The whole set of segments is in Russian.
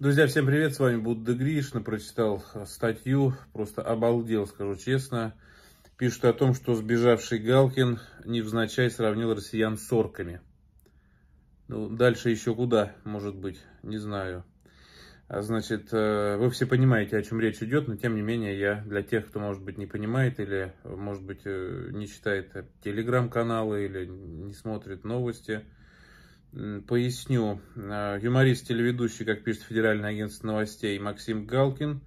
Друзья, всем привет, с вами Будда Гришна, прочитал статью, просто обалдел, скажу честно. Пишут о том, что сбежавший Галкин невзначай сравнил россиян с орками. Ну, дальше еще куда, может быть, не знаю. А Значит, э, вы все понимаете, о чем речь идет, но тем не менее я для тех, кто, может быть, не понимает или, может быть, э, не читает телеграм-каналы или не смотрит новости – поясню. Э, юморист, телеведущий, как пишет Федеральное агентство новостей, Максим Галкин,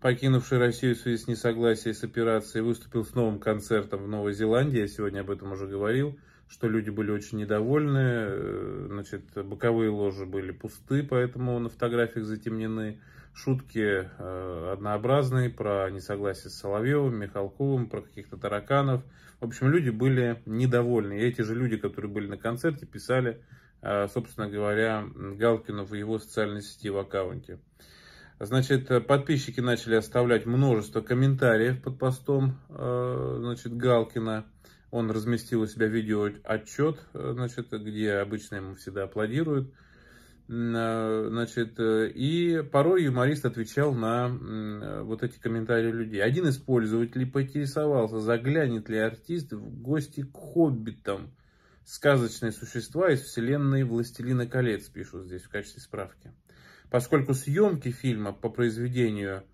покинувший Россию в связи с несогласием с операцией, выступил с новым концертом в Новой Зеландии. Я сегодня об этом уже говорил, что люди были очень недовольны. Э, значит, боковые ложи были пусты, поэтому на фотографиях затемнены. Шутки э, однообразные про несогласие с Соловьевым, Михалковым, про каких-то тараканов. В общем, люди были недовольны. И эти же люди, которые были на концерте, писали Э, собственно говоря, Галкину в его социальной сети в аккаунте. Значит, э, подписчики начали оставлять множество комментариев под постом э, значит, Галкина. Он разместил у себя видеоотчет, значит, где обычно ему всегда аплодируют. Значит, и порой юморист отвечал на вот эти комментарии людей. Один из пользователей поинтересовался, заглянет ли артист в гости к хоббитам – сказочные существа из вселенной «Властелина колец», пишут здесь в качестве справки. Поскольку съемки фильма по произведению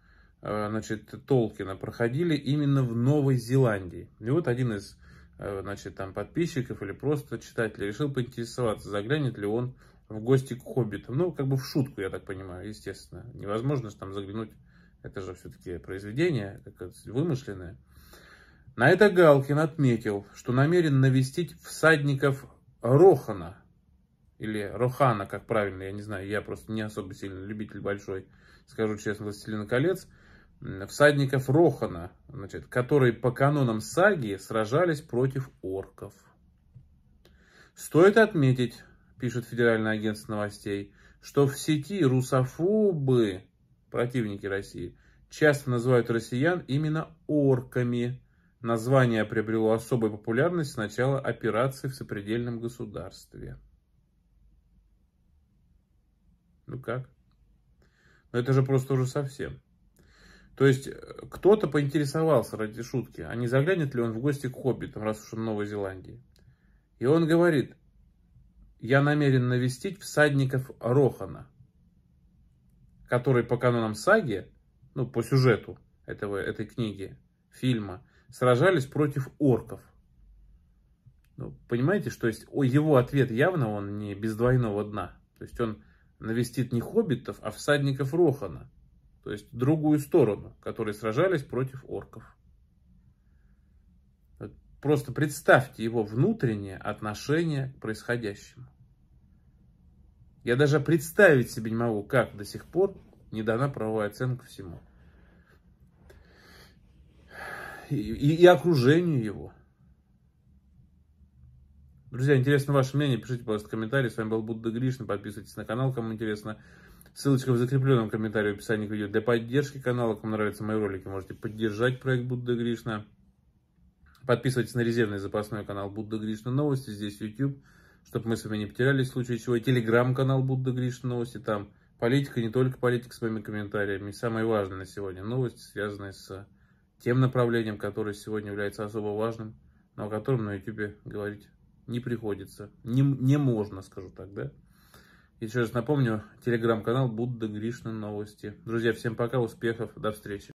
э, значит, Толкина проходили именно в Новой Зеландии. И вот один из э, значит, там, подписчиков или просто читателей решил поинтересоваться, заглянет ли он в гости к хоббитам. Ну, как бы в шутку, я так понимаю, естественно. Невозможно же там заглянуть, это же все-таки произведение, как вымышленное. На это Галкин отметил, что намерен навестить всадников Рохана, или Рохана, как правильно, я не знаю, я просто не особо сильно любитель большой, скажу честно, «Властелина колец», всадников Рохана, значит, которые по канонам саги сражались против орков. Стоит отметить, пишет Федеральное агентство новостей, что в сети русофобы, противники России, часто называют россиян именно орками, Название приобрело особую популярность с начала операций в сопредельном государстве. Ну как? Но ну это же просто уже совсем. То есть, э, кто-то поинтересовался ради шутки, а не заглянет ли он в гости к хоббитам, раз уж он в Новой Зеландии. И он говорит, я намерен навестить всадников Рохана, который по канонам саги, ну, по сюжету этого, этой книги, фильма – сражались против орков. Ну, понимаете, что есть О его ответ явно он не без двойного дна. То есть он навестит не хоббитов, а всадников Рохана. То есть другую сторону, которые сражались против орков. Вот просто представьте его внутреннее отношение к происходящему. Я даже представить себе не могу, как до сих пор не дана правовая оценка всему и, и окружению его. Друзья, интересно ваше мнение, пишите, пожалуйста, комментарии. С вами был Будда Гришна, подписывайтесь на канал, кому интересно. Ссылочка в закрепленном комментарии в описании к видео. Для поддержки канала, кому нравятся мои ролики, можете поддержать проект Будда Гришна. Подписывайтесь на резервный запасной канал Будда Гришна Новости, здесь YouTube, чтобы мы с вами не потерялись в случае чего. Телеграм-канал Будда Гришна Новости, там политика, не только политика с вами комментариями. самое важное на сегодня новости, связанные с тем направлением, которое сегодня является особо важным, но о котором на YouTube говорить не приходится, не, не можно, скажу так, да? Еще раз напомню, телеграм-канал Будда Гришна Новости. Друзья, всем пока, успехов, до встречи.